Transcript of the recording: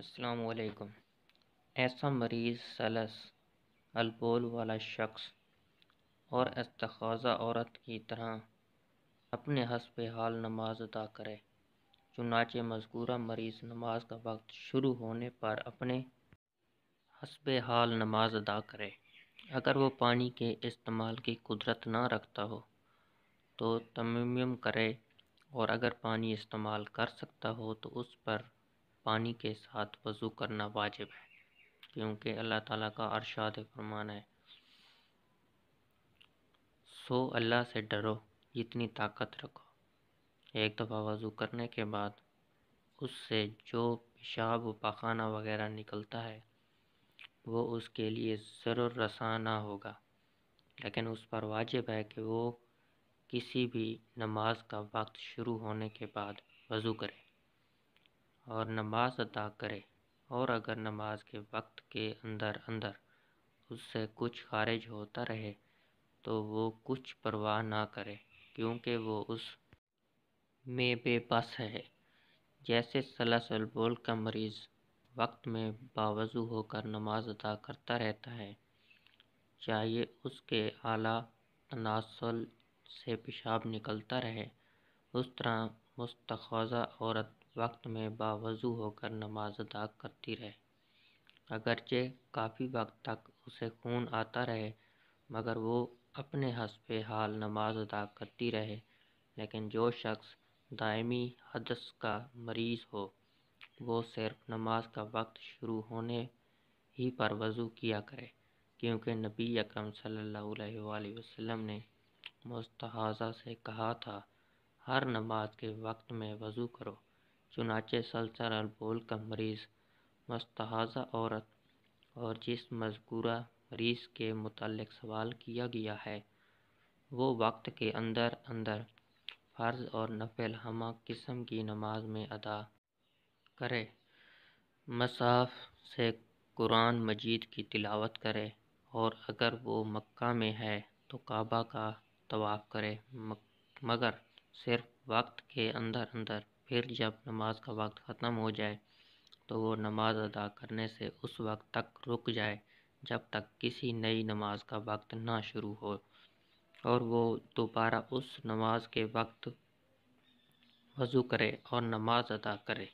असलकुम ऐसा मरीज़ सलस अलबोल वाला शख्स और अस्तखाज़ा औरत की तरह अपने हसब हाल नमाज अदा करे चुनाचे मजकूरा मरीज़ नमाज का वक्त शुरू होने पर अपने हसब हाल नमाज अदा करे अगर वो पानी के इस्तेमाल की कुदरत ना रखता हो तो तमीम करे और अगर पानी इस्तेमाल कर सकता हो तो उस पर पानी के साथ वज़ू करना वाजिब है क्योंकि अल्लाह ताला का अरशाद फरमान है सो अल्लाह से डरो जितनी ताकत रखो एक दफ़ा वज़ू करने के बाद उससे जो पेशाब पखाना वगैरह निकलता है वो उसके लिए ज़रूर रसाना होगा लेकिन उस पर वाजिब है कि वो किसी भी नमाज का वक्त शुरू होने के बाद वज़ू करें और नमाज़ अदा करे और अगर नमाज के वक्त के अंदर अंदर उससे कुछ खारिज होता रहे तो वो कुछ परवाह ना करे क्योंकि वो उस में बेबस है जैसे सलासलबोल का मरीज़ वक्त में बावजू होकर नमाज अदा करता रहता है चाहे उसके आला तनासल से पेशाब निकलता रहे उस तरह मुस्तखजा औरत वक्त में बावज़ू होकर नमाज अदा करती रहे अगरचे काफ़ी वक्त तक उसे खून आता रहे मगर वो अपने हसब हाल नमाज अदा करती रहे लेकिन जो शख्स दायमी हदस का मरीज़ हो वो सिर्फ नमाज का वक्त शुरू होने ही पर वज़ू किया करे क्योंकि नबी अकरम सल्लल्लाहु अलैहि वसल्लम ने मुस्तहाजा से कहा था हर नमाज के वक्त में वज़ू करो चुनाचे सल्सर अलबोल का मरीज़ मस्तहाजा औरत और जिस मजकूरा मरीज़ के मतलब सवाल किया गया है वो वक्त के अंदर अंदर फ़र्ज़ और नफिल हम किस्म की नमाज में अदा करे मसाफ से कुरान मजीद की तिलावत करे और अगर वो मक्का में है तो काबा का तवाफ़ करे मगर सिर्फ वक्त के अंदर अंदर फिर जब नमाज का वक्त ख़त्म हो जाए तो वो नमाज अदा करने से उस वक्त तक रुक जाए जब तक किसी नई नमाज का वक्त ना शुरू हो और वो दोबारा उस नमाज के वक्त वज़ू करे और नमाज अदा करे